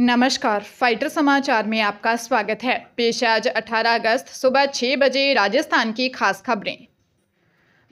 नमस्कार फाइटर समाचार में आपका स्वागत है पेश आज 18 अगस्त सुबह 6 बजे राजस्थान की खास खबरें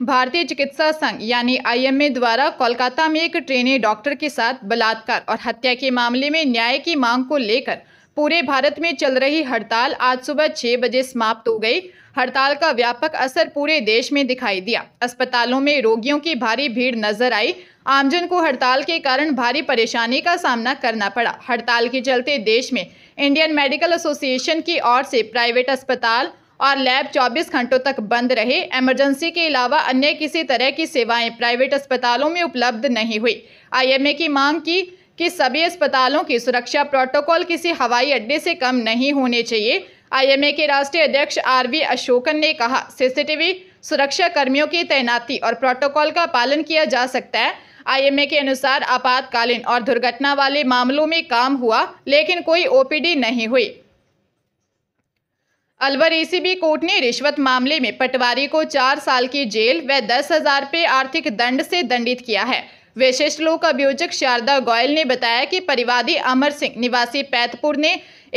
भारतीय चिकित्सा संघ यानी आईएमए द्वारा कोलकाता में एक ट्रेनी डॉक्टर के साथ बलात्कार और हत्या के मामले में न्याय की मांग को लेकर पूरे भारत में चल रही हड़ताल आज सुबह 6 बजे समाप्त हो गई हड़ताल का व्यापक असर पूरे देश में दिखाई दिया अस्पतालों में रोगियों की भारी भीड़ नजर आई आमजन को हड़ताल के कारण भारी परेशानी का सामना करना पड़ा हड़ताल के चलते देश में इंडियन मेडिकल एसोसिएशन की ओर से प्राइवेट अस्पताल और लैब 24 घंटों तक बंद रहे इमरजेंसी के अलावा अन्य किसी तरह की सेवाएं प्राइवेट अस्पतालों में उपलब्ध नहीं हुई आईएमए की मांग की कि सभी अस्पतालों की सुरक्षा प्रोटोकॉल किसी हवाई अड्डे से कम नहीं होने चाहिए आईएमए के राष्ट्रीय अध्यक्ष आरवी अशोकन ने कहा सीसीटीवी सुरक्षा कर्मियों की तैनाती और प्रोटोकॉल का पालन किया जा सकता है आईएमए के अनुसार आपातकालीन और दुर्घटना वाले मामलों में काम हुआ लेकिन कोई ओपीडी नहीं हुई अलवर ईसीबी कोर्ट ने रिश्वत मामले में पटवारी को चार साल की जेल व दस हजार पे आर्थिक दंड से दंडित किया है विशिष्ट लोक अभियोजक शारदा गोयल ने बताया कि परिवादी अमर सिंह निवासी पैतपुर ने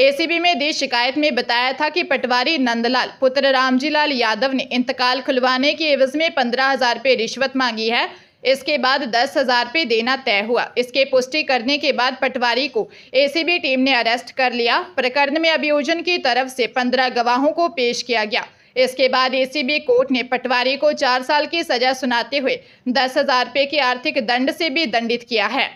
एसीबी में दी शिकायत में बताया था कि पटवारी नंदलाल पुत्र रामजीलाल यादव ने इंतकाल खुलवाने की एवज में पंद्रह हजार रुपये रिश्वत मांगी है इसके बाद दस हजार रुपये देना तय हुआ इसके पुष्टि करने के बाद पटवारी को एसीबी टीम ने अरेस्ट कर लिया प्रकरण में अभियोजन की तरफ से पंद्रह गवाहों को पेश किया गया इसके बाद एसीबी कोर्ट ने पटवारी को चार साल की सजा सुनाते हुए दस हजार रुपये के आर्थिक दंड से भी दंडित किया है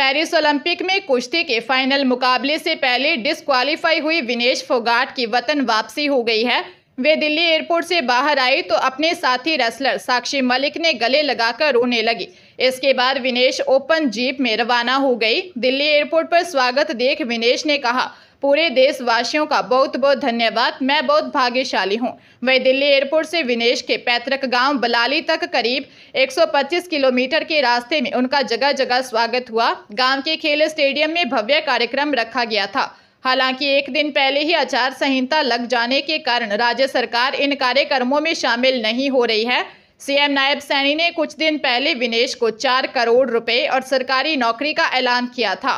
पेरिस ओलंपिक में कुश्ती के फाइनल मुकाबले से पहले डिस्क्वालीफाई हुई विनेश फोगाट की वतन वापसी हो गई है वे दिल्ली एयरपोर्ट से बाहर आई तो अपने साथी रेसलर साक्षी मलिक ने गले लगाकर रोने लगी इसके बाद विनेश ओपन जीप में रवाना हो गई दिल्ली एयरपोर्ट पर स्वागत देख विनेश ने कहा पूरे देशवासियों का बहुत बहुत धन्यवाद मैं बहुत भाग्यशाली हूँ वही दिल्ली एयरपोर्ट से विनेश के पैतृक गांव बलाली तक करीब 125 किलोमीटर के रास्ते में उनका जगह जगह स्वागत हुआ गांव के खेल स्टेडियम में भव्य कार्यक्रम रखा गया था हालांकि एक दिन पहले ही आचार संहिता लग जाने के कारण राज्य सरकार इन कार्यक्रमों में शामिल नहीं हो रही है सीएम नायब सैनी ने कुछ दिन पहले विनेश को चार करोड़ रुपए और सरकारी नौकरी का ऐलान किया था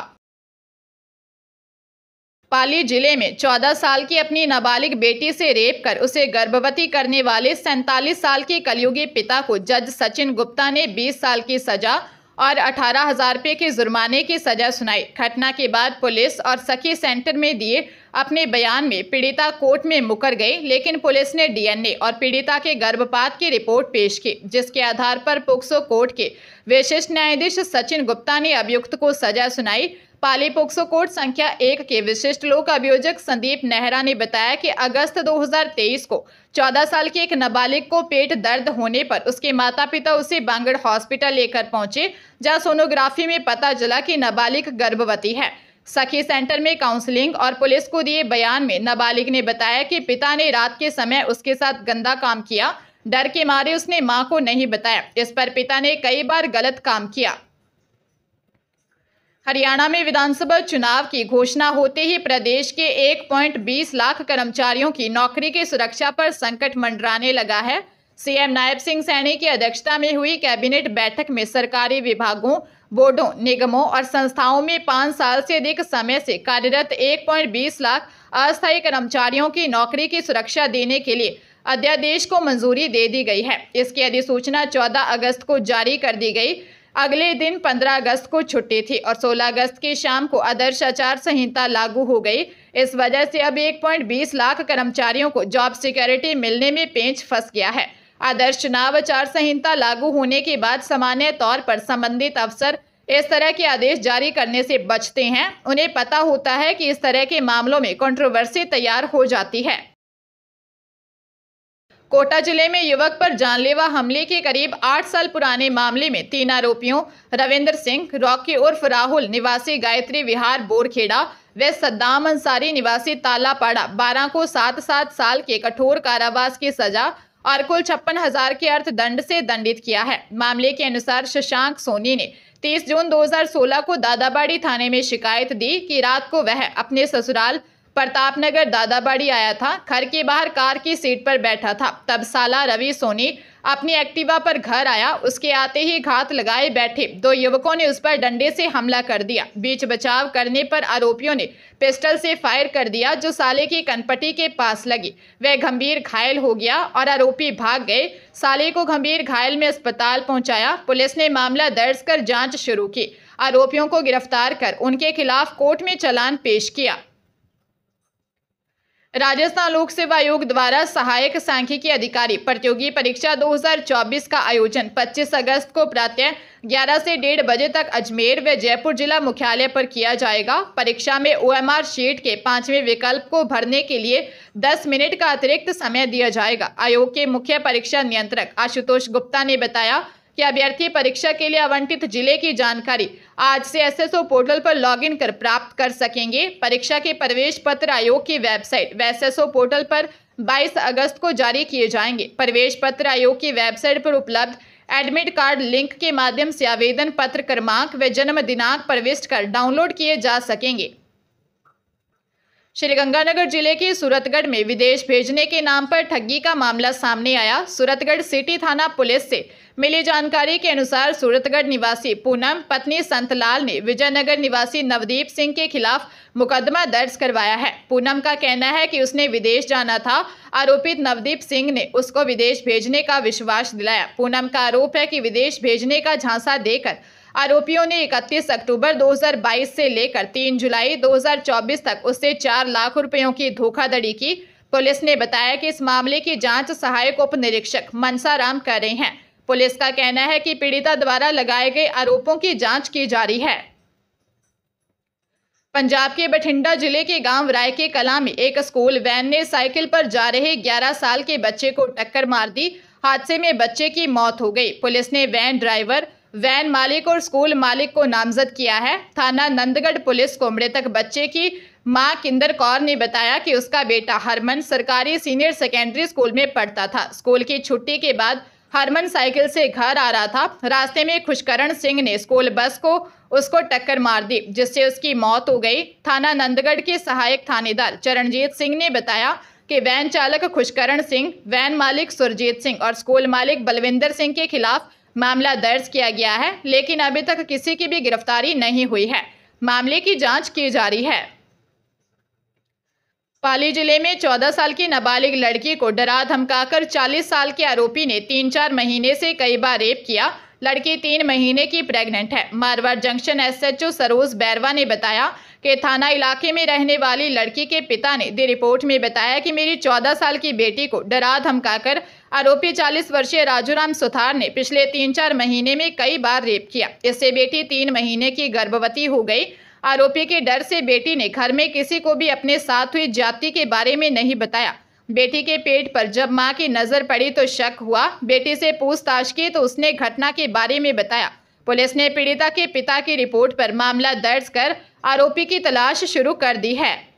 पाली जिले में 14 साल की अपनी नाबालिग बेटी से रेप कर उसे गर्भवती करने वाले सैंतालीस साल के कलयुगी पिता को जज सचिन गुप्ता ने 20 साल की सजा और अठारह हजार रुपये के जुर्माने की सजा सुनाई घटना के बाद पुलिस और सखी सेंटर में दिए अपने बयान में पीड़िता कोर्ट में मुकर गई लेकिन पुलिस ने डीएनए और पीड़िता के गर्भपात की रिपोर्ट पेश की जिसके आधार पर पोक्सो कोर्ट के विशिष्ट न्यायाधीश सचिन गुप्ता ने अभियुक्त को सजा सुनाई पाली पोक्सो कोर्ट संख्या एक के विशिष्ट लोक अभियोजक संदीप नेहरा ने बताया कि अगस्त 2023 को 14 साल के एक नाबालिग को पेट दर्द होने पर उसके माता पिता उसे बांगड़ हॉस्पिटल लेकर पहुंचे जहां सोनोग्राफी में पता चला कि नाबालिग गर्भवती है सखी सेंटर में काउंसलिंग और पुलिस को दिए बयान में नाबालिग ने बताया कि पिता ने रात के समय उसके साथ गंदा काम किया डर के मारे उसने माँ को नहीं बताया इस पर पिता ने कई बार गलत काम किया हरियाणा में विधानसभा चुनाव की घोषणा होते ही प्रदेश के 1.20 लाख कर्मचारियों की नौकरी की सुरक्षा पर संकट मंडराने लगा है सीएम नायब सिंह सैनी की अध्यक्षता में हुई कैबिनेट बैठक में सरकारी विभागों बोर्डों निगमों और संस्थाओं में पाँच साल से अधिक समय से कार्यरत 1.20 लाख अस्थायी कर्मचारियों की नौकरी की सुरक्षा देने के लिए अध्यादेश को मंजूरी दे दी गई है इसकी अधिसूचना 14 अगस्त को जारी कर दी गई अगले दिन 15 अगस्त को छुट्टी थी और 16 अगस्त की शाम को आदर्श आचार संहिता लागू हो गई इस वजह से अब 1.20 लाख कर्मचारियों को जॉब सिक्योरिटी मिलने में पेंच फंस गया है आदर्श चुनाव आचार संहिता लागू होने के बाद सामान्य तौर पर संबंधित अफसर इस तरह के आदेश जारी करने से बचते हैं उन्हें पता होता है कि इस तरह के मामलों में कंट्रोवर्सी तैयार हो जाती है कोटा जिले में युवक पर जानलेवा हमले के करीब आठ साल पुराने मामले में तीन आरोपियों रविंदर सिंह रॉकी उर्फ राहुल निवासी गायत्री विहार बोरखेड़ा व सद्दाम अंसारी निवासी तालापाड़ा बारह को सात सात साल के कठोर कारावास की सजा और कुल छप्पन हजार के अर्थ दंड से दंडित किया है मामले के अनुसार शशांक सोनी ने 30 जून 2016 को दादाबाड़ी थाने में शिकायत दी कि रात को वह अपने ससुराल प्रताप नगर दादाबाड़ी आया था घर के बाहर कार की सीट पर बैठा था तब साला रवि सोनी अपनी एक्टिवा पर घर आया उसके आते ही घात लगाए बैठे दो युवकों ने उस पर डंडे से हमला कर दिया बीच बचाव करने पर आरोपियों ने पिस्टल से फायर कर दिया जो साले की कनपटी के पास लगी वह गंभीर घायल हो गया और आरोपी भाग गए साले को गंभीर घायल में अस्पताल पहुंचाया पुलिस ने मामला दर्ज कर जाँच शुरू की आरोपियों को गिरफ्तार कर उनके खिलाफ कोर्ट में चलान पेश किया राजस्थान लोक सेवा आयोग द्वारा सहायक सांख्यिकी अधिकारी प्रतियोगी परीक्षा 2024 का आयोजन 25 अगस्त को प्रातः 11 से डेढ़ बजे तक अजमेर व जयपुर जिला मुख्यालय पर किया जाएगा परीक्षा में ओएमआर शीट के पांचवें विकल्प को भरने के लिए 10 मिनट का अतिरिक्त समय दिया जाएगा आयोग के मुख्य परीक्षा नियंत्रक आशुतोष गुप्ता ने बताया कि अभ्यर्थी परीक्षा के लिए आवंटित जिले की जानकारी आज से एसएसओ पोर्टल पर लॉगिन कर प्राप्त कर सकेंगे परीक्षा के प्रवेश पत्र आयोग की वेबसाइट व एसएसओ पोर्टल पर 22 अगस्त को जारी किए जाएंगे प्रवेश पत्र आयोग की वेबसाइट पर उपलब्ध एडमिट कार्ड लिंक के माध्यम से आवेदन पत्र क्रमांक व जन्म दिनांक प्रविष्ट कर डाउनलोड किए जा सकेंगे श्रीगंगानगर जिले के सूरतगढ़ में विदेश भेजने के नाम पर ठगी का मामला सामने आया सूरतगढ़ सिटी थाना पुलिस से मिली जानकारी के अनुसार सूरतगढ़ निवासी पूनम पत्नी संतलाल ने विजयनगर निवासी नवदीप सिंह के खिलाफ मुकदमा दर्ज करवाया है पूनम का कहना है कि उसने विदेश जाना था आरोपित नवदीप सिंह ने उसको विदेश भेजने का विश्वास दिलाया पूनम का आरोप है कि विदेश भेजने का झांसा देकर आरोपियों ने 31 अक्टूबर 2022 से लेकर 3 जुलाई 2024 तक उससे 4 लाख रुपयों की धोखाधड़ी की पुलिस ने बताया कि इस मामले की जांच सहायक उप निरीक्षक मनसाराम कर रहे हैं पुलिस का कहना है कि पीड़िता द्वारा लगाए गए आरोपों की जांच की जा रही है पंजाब के बठिंडा जिले के गांव राय के कला में एक स्कूल वैन ने साइकिल पर जा रहे 11 साल के बच्चे को टक्कर मार दी हादसे में बच्चे की मौत हो गई पुलिस ने वैन ड्राइवर वैन मालिक और स्कूल मालिक को नामजद किया है थाना नंदगढ़ पुलिस को मृतक बच्चे की मां किंदर कौर ने बताया कि उसका बेटा हरमन सरकारी सीनियर सेकेंडरी स्कूल में पढ़ता था स्कूल की छुट्टी के बाद हरमन साइकिल से घर आ रहा था रास्ते में खुशकरण सिंह ने स्कूल बस को उसको टक्कर मार दी जिससे उसकी मौत हो गई थाना नंदगढ़ के सहायक थानेदार चरणजीत सिंह ने बताया कि वैन चालक खुशकरण सिंह वैन मालिक सुरजीत सिंह और स्कूल मालिक बलविंदर सिंह के खिलाफ मामला दर्ज किया गया है लेकिन अभी तक किसी की भी गिरफ्तारी नहीं हुई है मामले की जांच की जा रही है पाली जिले में 14 साल की नाबालिग लड़की को डरा धमकाकर 40 साल के आरोपी ने तीन चार महीने से कई बार रेप किया लड़की तीन महीने की प्रेग्नेंट है मारवाड़ जंक्शन एसएचओ सरोज बैरवा ने बताया के थाना इलाके में रहने वाली लड़की के पिता ने दी रिपोर्ट में बताया कि मेरी चौदह साल की बेटी को डरा धमकाकर आरोपी 40 वर्षीय राजूराम सुथार ने पिछले तीन चार महीने में कई बार रेप किया इससे बेटी तीन महीने की गर्भवती हो गई आरोपी के डर से बेटी ने घर में किसी को भी अपने साथ हुई जाति के बारे में नहीं बताया बेटी के पेट पर जब मां की नज़र पड़ी तो शक हुआ बेटी से पूछताछ की तो उसने घटना के बारे में बताया पुलिस ने पीड़िता के पिता की रिपोर्ट पर मामला दर्ज कर आरोपी की तलाश शुरू कर दी है